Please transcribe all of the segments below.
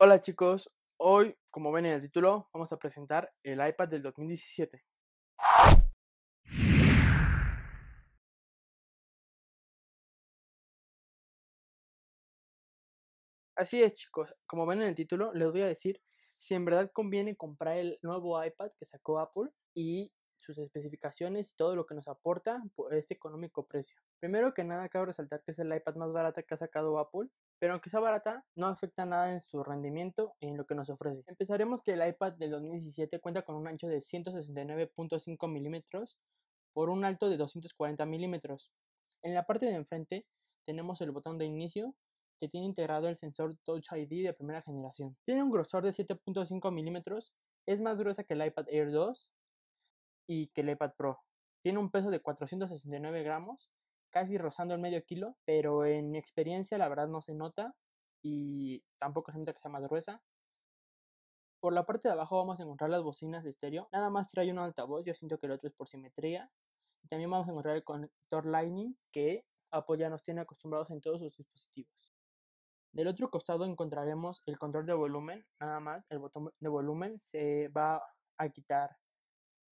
Hola chicos, hoy, como ven en el título, vamos a presentar el iPad del 2017. Así es chicos, como ven en el título, les voy a decir si en verdad conviene comprar el nuevo iPad que sacó Apple y sus especificaciones y todo lo que nos aporta por este económico precio. Primero que nada, cabe resaltar que es el iPad más barata que ha sacado Apple, pero aunque sea barata, no afecta nada en su rendimiento y en lo que nos ofrece. Empezaremos que el iPad del 2017 cuenta con un ancho de 169.5 milímetros por un alto de 240 milímetros. En la parte de enfrente tenemos el botón de inicio que tiene integrado el sensor Touch ID de primera generación. Tiene un grosor de 7.5 milímetros, es más gruesa que el iPad Air 2 y que el iPad Pro. Tiene un peso de 469 gramos, casi rozando el medio kilo, pero en mi experiencia la verdad no se nota y tampoco se que sea más gruesa. Por la parte de abajo vamos a encontrar las bocinas de estéreo. Nada más trae un altavoz, yo siento que el otro es por simetría. También vamos a encontrar el conector Lightning que Apple nos tiene acostumbrados en todos sus dispositivos. Del otro costado encontraremos el control de volumen, nada más el botón de volumen se va a quitar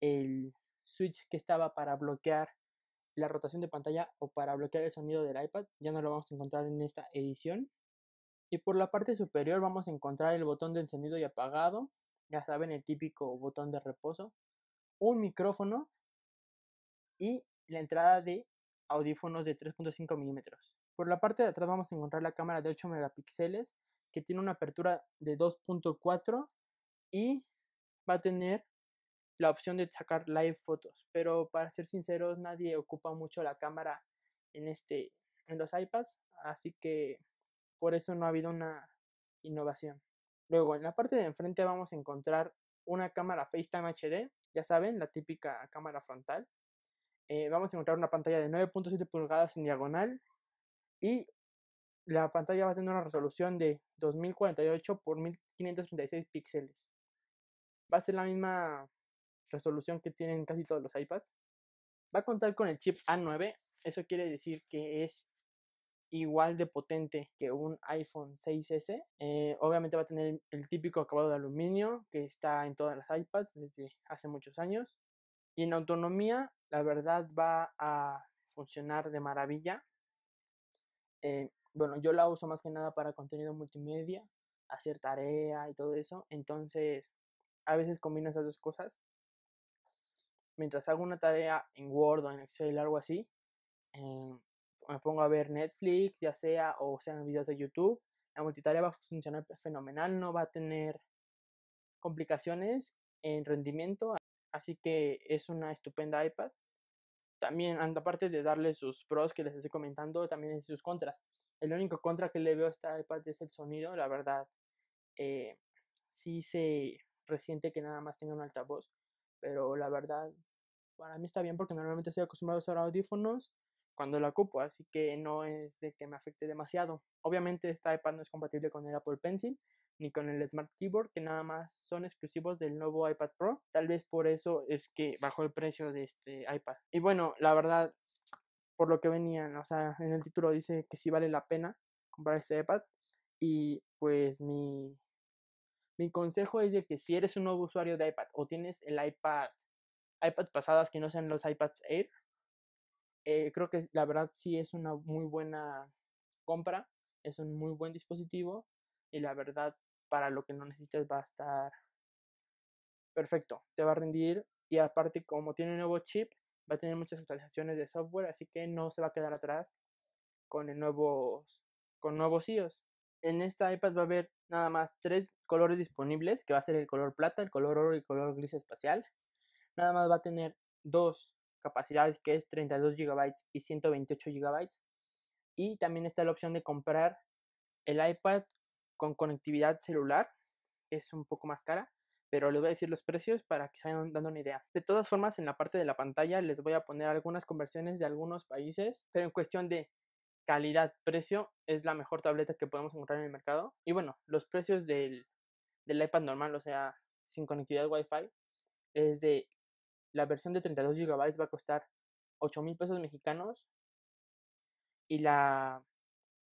el switch que estaba para bloquear la rotación de pantalla o para bloquear el sonido del iPad, ya no lo vamos a encontrar en esta edición. Y por la parte superior vamos a encontrar el botón de encendido y apagado, ya saben, el típico botón de reposo, un micrófono y la entrada de audífonos de 3.5 milímetros. Por la parte de atrás vamos a encontrar la cámara de 8 megapíxeles que tiene una apertura de 2.4 y va a tener la opción de sacar live fotos, pero para ser sinceros nadie ocupa mucho la cámara en este en los iPads, así que por eso no ha habido una innovación. Luego, en la parte de enfrente vamos a encontrar una cámara FaceTime HD, ya saben, la típica cámara frontal. Eh, vamos a encontrar una pantalla de 9.7 pulgadas en diagonal y la pantalla va a tener una resolución de 2048 por 1536 píxeles. Va a ser la misma resolución que tienen casi todos los iPads. Va a contar con el chip A9, eso quiere decir que es igual de potente que un iPhone 6S. Eh, obviamente va a tener el típico acabado de aluminio que está en todas las iPads desde hace muchos años. Y en autonomía, la verdad va a funcionar de maravilla. Eh, bueno, yo la uso más que nada para contenido multimedia, hacer tarea y todo eso. Entonces, a veces combino esas dos cosas mientras hago una tarea en Word o en Excel, algo así, eh, me pongo a ver Netflix, ya sea, o sean videos de YouTube, la multitarea va a funcionar fenomenal, no va a tener complicaciones en rendimiento, así que es una estupenda iPad. También, aparte de darle sus pros que les estoy comentando, también es sus contras. El único contra que le veo a esta iPad es el sonido, la verdad. Eh, sí se resiente que nada más tenga un altavoz pero la verdad, para mí está bien porque normalmente estoy acostumbrado a usar audífonos cuando la ocupo, así que no es de que me afecte demasiado. Obviamente este iPad no es compatible con el Apple Pencil ni con el Smart Keyboard, que nada más son exclusivos del nuevo iPad Pro. Tal vez por eso es que bajó el precio de este iPad. Y bueno, la verdad, por lo que venían, o sea, en el título dice que sí vale la pena comprar este iPad y pues mi mi consejo es de que si eres un nuevo usuario de iPad o tienes el iPad, iPad pasadas que no sean los iPads Air, eh, creo que la verdad sí es una muy buena compra, es un muy buen dispositivo y la verdad para lo que no necesites va a estar perfecto, te va a rendir y aparte como tiene un nuevo chip va a tener muchas actualizaciones de software, así que no se va a quedar atrás con el nuevos con nuevos iOS. En esta iPad va a haber nada más tres colores disponibles, que va a ser el color plata, el color oro y el color gris espacial. Nada más va a tener dos capacidades, que es 32 GB y 128 GB. Y también está la opción de comprar el iPad con conectividad celular, que es un poco más cara, pero les voy a decir los precios para que se vayan dando una idea. De todas formas, en la parte de la pantalla les voy a poner algunas conversiones de algunos países, pero en cuestión de calidad-precio es la mejor tableta que podemos encontrar en el mercado. Y bueno, los precios del del iPad normal, o sea, sin conectividad Wi-Fi, es de la versión de 32 GB va a costar 8 mil pesos mexicanos y la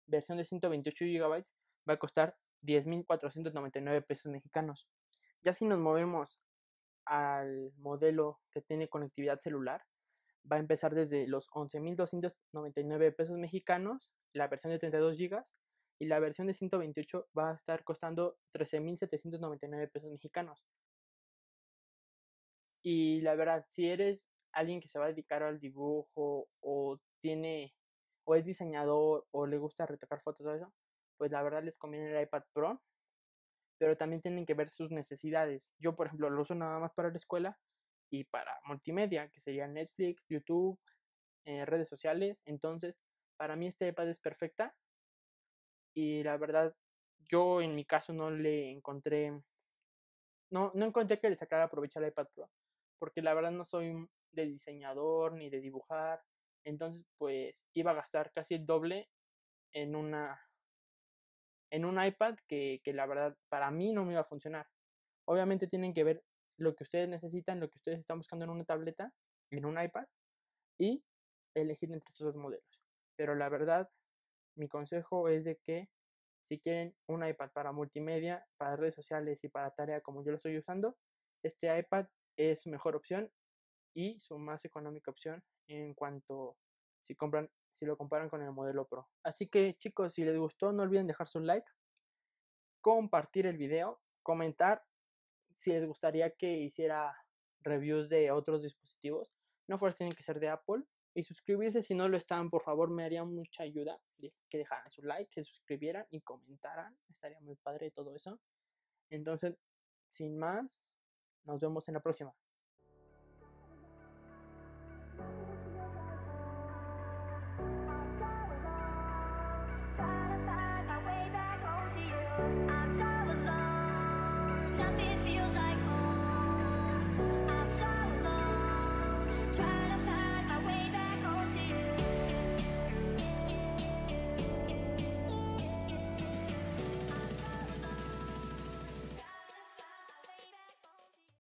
versión de 128 GB va a costar mil 10.499 pesos mexicanos. Ya si nos movemos al modelo que tiene conectividad celular, va a empezar desde los mil 11.299 pesos mexicanos, la versión de 32 GB, y la versión de 128 va a estar costando 13.799 pesos mexicanos. Y la verdad, si eres alguien que se va a dedicar al dibujo o tiene o es diseñador o le gusta retocar fotos o eso, pues la verdad les conviene el iPad Pro, pero también tienen que ver sus necesidades. Yo, por ejemplo, lo uso nada más para la escuela y para multimedia, que sería Netflix, YouTube, eh, redes sociales. Entonces, para mí este iPad es perfecta y la verdad yo en mi caso no le encontré, no, no encontré que le sacara aprovechar el iPad Pro, porque la verdad no soy de diseñador ni de dibujar, entonces pues iba a gastar casi el doble en una en un iPad que, que la verdad para mí no me iba a funcionar. Obviamente tienen que ver lo que ustedes necesitan, lo que ustedes están buscando en una tableta, en un iPad, y elegir entre estos dos modelos. Pero la verdad, mi consejo es de que si quieren un iPad para multimedia, para redes sociales y para tarea como yo lo estoy usando, este iPad es su mejor opción y su más económica opción en cuanto si compran si lo comparan con el modelo Pro. Así que chicos, si les gustó no olviden dejar su like, compartir el video, comentar si les gustaría que hiciera reviews de otros dispositivos. No fuerzas tienen que ser de Apple y suscribirse si no lo están, por favor, me haría mucha ayuda que dejaran su like, se suscribieran y comentaran, estaría muy padre todo eso. Entonces, sin más, nos vemos en la próxima.